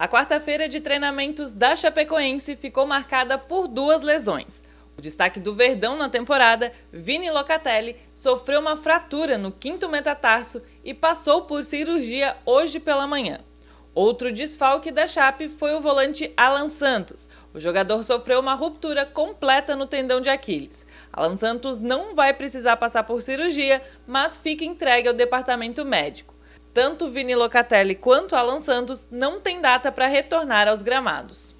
A quarta-feira de treinamentos da Chapecoense ficou marcada por duas lesões. O destaque do Verdão na temporada, Vini Locatelli, sofreu uma fratura no quinto metatarso e passou por cirurgia hoje pela manhã. Outro desfalque da Chape foi o volante Alan Santos. O jogador sofreu uma ruptura completa no tendão de Aquiles. Alan Santos não vai precisar passar por cirurgia, mas fica entregue ao departamento médico. Tanto Vini Locatelli quanto Alan Santos não têm data para retornar aos gramados.